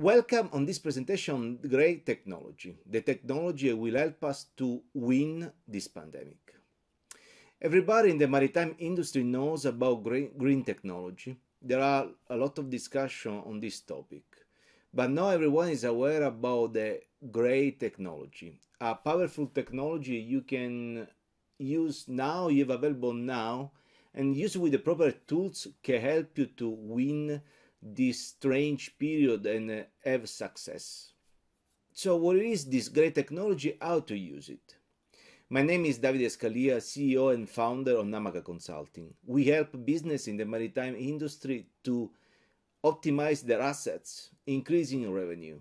Welcome on this presentation, great technology, the technology will help us to win this pandemic. Everybody in the maritime industry knows about green technology. There are a lot of discussion on this topic, but not everyone is aware about the grey technology, a powerful technology you can use now, you have available now, and use with the proper tools can help you to win this strange period and uh, have success. So what is this great technology? How to use it? My name is David Scalia, CEO and founder of Namaka Consulting. We help business in the maritime industry to optimize their assets, increasing revenue.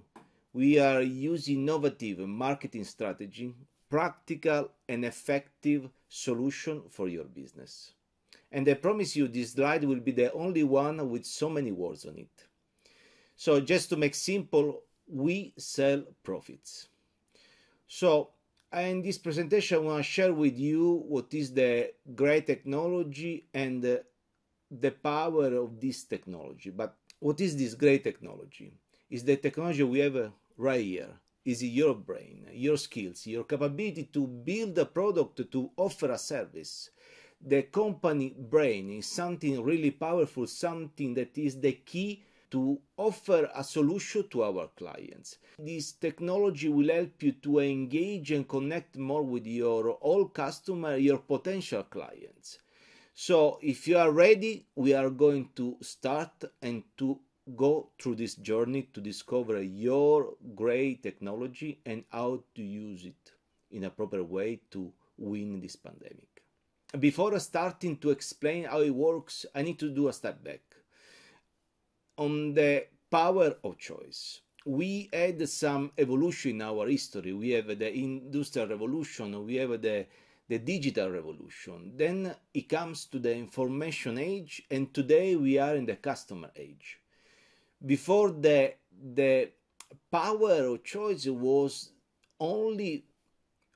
We are using innovative marketing strategy, practical and effective solution for your business. And I promise you, this slide will be the only one with so many words on it. So just to make simple, we sell profits. So in this presentation, I want to share with you what is the great technology and the, uh, the power of this technology. But what is this great technology? Is the technology we have uh, right here. Is your brain, your skills, your capability to build a product, to offer a service the company brain is something really powerful, something that is the key to offer a solution to our clients. This technology will help you to engage and connect more with your old customer, your potential clients. So if you are ready, we are going to start and to go through this journey to discover your great technology and how to use it in a proper way to win this pandemic before starting to explain how it works, I need to do a step back on the power of choice. We had some evolution in our history. We have the industrial revolution, we have the, the digital revolution. Then it comes to the information age, and today we are in the customer age. Before the, the power of choice was only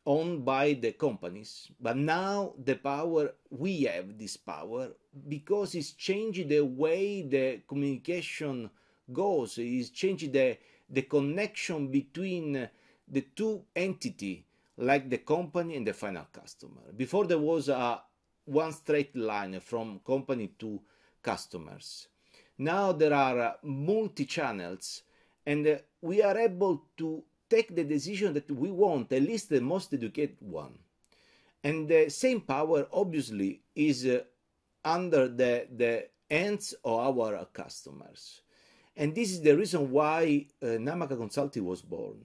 owned by the companies. But now the power, we have this power because it's changed the way the communication goes, it's changed the, the connection between the two entity, like the company and the final customer. Before there was a one straight line from company to customers. Now there are multi channels and we are able to take the decision that we want, at least the most educated one. And the same power, obviously, is uh, under the, the hands of our customers. And this is the reason why uh, Namaka Consulting was born,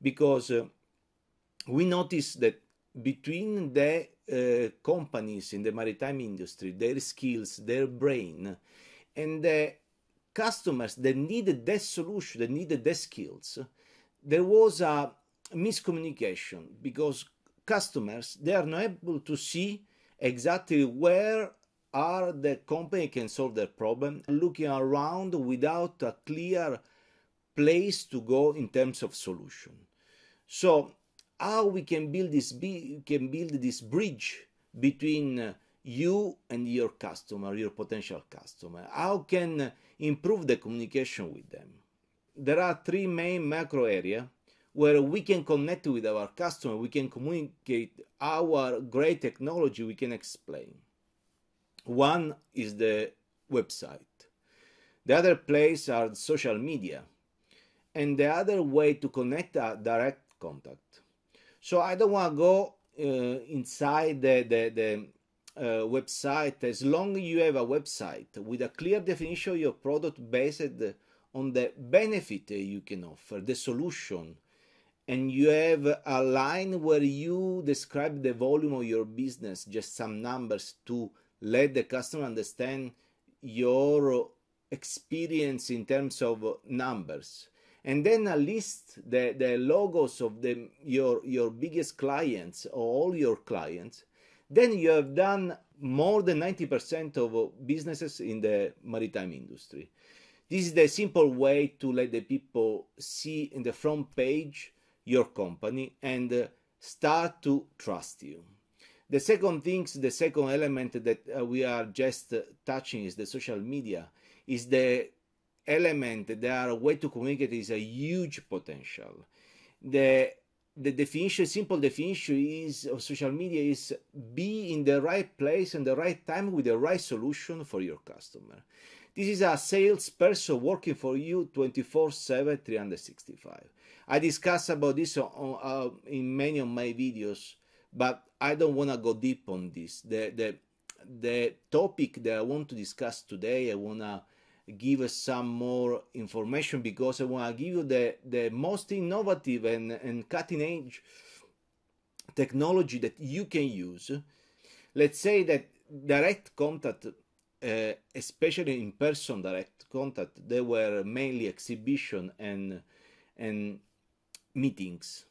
because uh, we noticed that between the uh, companies in the maritime industry, their skills, their brain, and the customers that needed that solution, that needed the skills, there was a miscommunication because customers they are not able to see exactly where are the company can solve their problem looking around without a clear place to go in terms of solution so how we can build this can build this bridge between uh, you and your customer your potential customer how can uh, improve the communication with them there are three main macro area where we can connect with our customer, we can communicate our great technology, we can explain. One is the website. The other place are social media. And the other way to connect a direct contact. So I don't want to go uh, inside the, the, the uh, website. As long as you have a website with a clear definition of your product based on the benefit you can offer, the solution, and you have a line where you describe the volume of your business, just some numbers to let the customer understand your experience in terms of numbers. And then a list the, the logos of the, your, your biggest clients or all your clients. Then you have done more than 90% of businesses in the maritime industry. This is the simple way to let the people see in the front page your company and uh, start to trust you. The second thing, the second element that uh, we are just uh, touching is the social media, is the element that a way to communicate is a huge potential. The the definition, simple definition is of social media is be in the right place and the right time with the right solution for your customer. This is a salesperson working for you 24/7, 365. I discuss about this on, uh, in many of my videos, but I don't want to go deep on this. The the the topic that I want to discuss today, I want to give some more information because I want to give you the, the most innovative and, and cutting edge technology that you can use. Let's say that direct contact uh, especially in person direct contact, they were mainly exhibition and and meetings.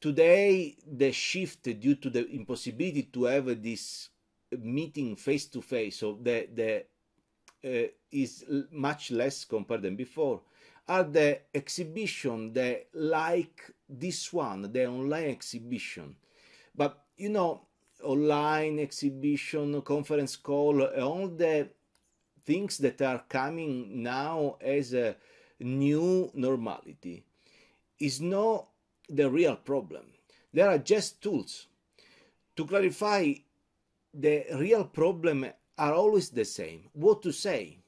Today, the shift due to the impossibility to have this meeting face to face, so the the uh, is much less compared than before. Are the exhibition the like this one, the online exhibition, but you know online exhibition, conference call, all the things that are coming now as a new normality is not the real problem. There are just tools. To clarify, the real problem are always the same. What to say,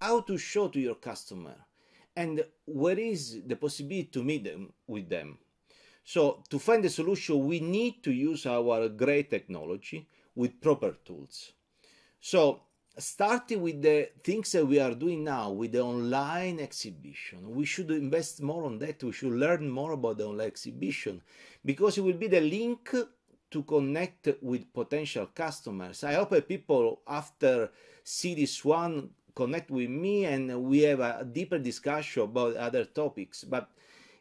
how to show to your customer, and where is the possibility to meet them with them. So to find a solution, we need to use our great technology with proper tools. So starting with the things that we are doing now with the online exhibition, we should invest more on that. We should learn more about the online exhibition because it will be the link to connect with potential customers. I hope people after see this one connect with me and we have a deeper discussion about other topics. But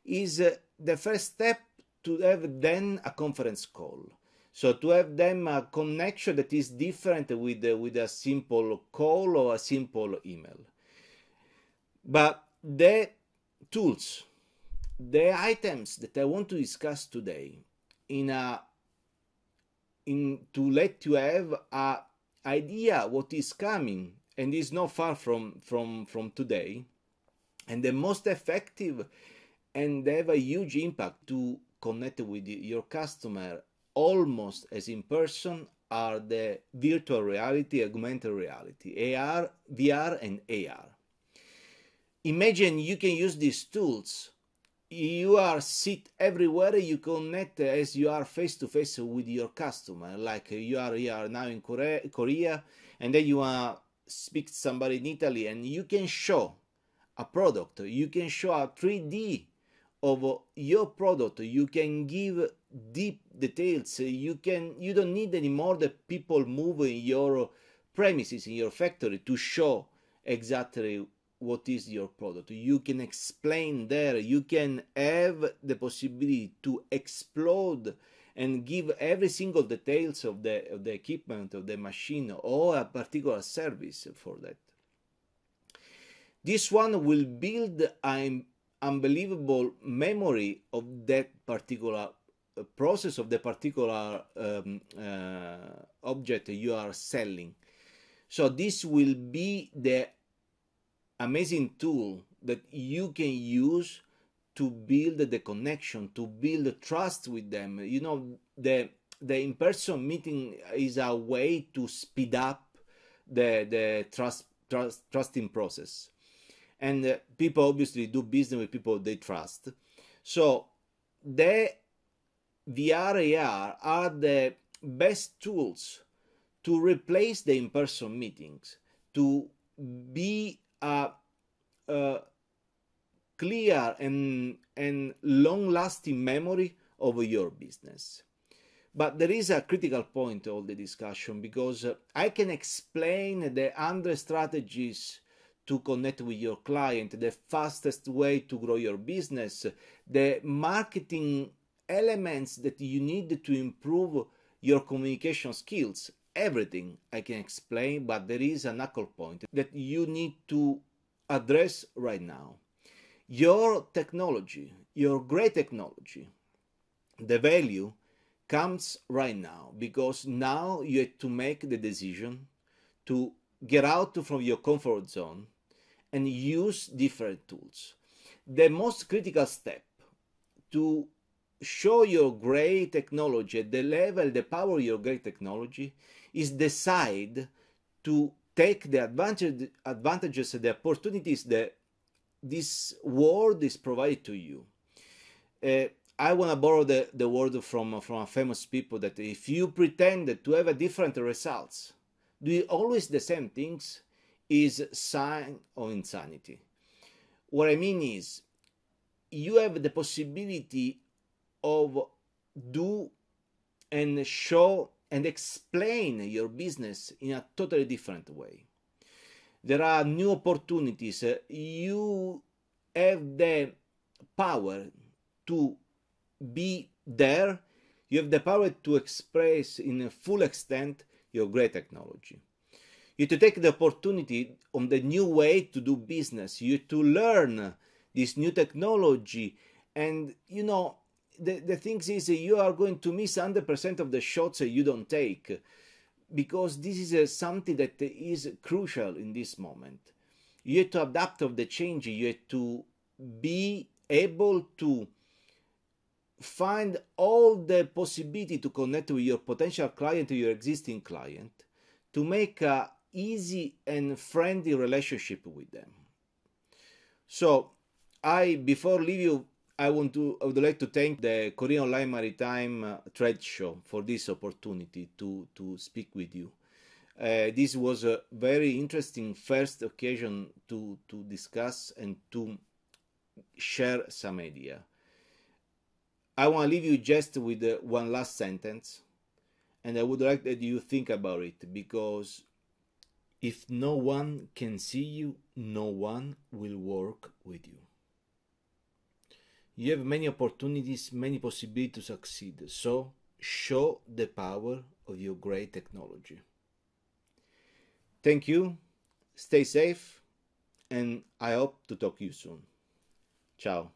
is uh, the first step to have then a conference call. So to have them a connection that is different with, with a simple call or a simple email. But the tools, the items that I want to discuss today in a in to let you have a idea what is coming and is not far from from from today and the most effective and have a huge impact to connected with your customer almost as in person are the virtual reality, augmented reality, AR, VR, and AR. Imagine you can use these tools. You are sit everywhere, you connect as you are face to face with your customer, like you are here now in Korea, and then you are uh, speak to somebody in Italy, and you can show a product, you can show a 3D of your product you can give deep details you can you don't need anymore that people move in your premises in your factory to show exactly what is your product you can explain there you can have the possibility to explode and give every single details of the of the equipment of the machine or a particular service for that this one will build an unbelievable memory of that particular uh, process of the particular um, uh, object you are selling. So this will be the amazing tool that you can use to build the connection, to build trust with them. You know, the the in-person meeting is a way to speed up the the trust, trust trusting process and uh, people obviously do business with people they trust. So the VR AR are the best tools to replace the in-person meetings, to be a, a clear and, and long-lasting memory of your business. But there is a critical point of the discussion because uh, I can explain the under strategies to connect with your client, the fastest way to grow your business, the marketing elements that you need to improve your communication skills. Everything I can explain, but there is an knuckle point that you need to address right now. Your technology, your great technology, the value comes right now because now you have to make the decision to get out from your comfort zone and use different tools. The most critical step to show your great technology at the level, the power your great technology is decide to take the advantage, advantages and the opportunities that this world is provided to you. Uh, I want to borrow the, the word from, from famous people that if you pretend to have a different results, do always the same things, is sign of insanity. What I mean is, you have the possibility of do and show and explain your business in a totally different way. There are new opportunities. You have the power to be there. You have the power to express in a full extent your great technology you to take the opportunity on the new way to do business, you to learn this new technology. And you know, the, the things is you are going to miss 100% of the shots that you don't take because this is something that is crucial in this moment. You have to adapt of the change, you have to be able to find all the possibility to connect with your potential client to your existing client to make a easy and friendly relationship with them. So, I before leave you, I want to I would like to thank the Korean Online Maritime uh, Trade Show for this opportunity to to speak with you. Uh, this was a very interesting first occasion to to discuss and to share some idea. I want to leave you just with uh, one last sentence, and I would like that you think about it because if no one can see you, no one will work with you. You have many opportunities, many possibilities to succeed, so show the power of your great technology. Thank you, stay safe, and I hope to talk to you soon. Ciao.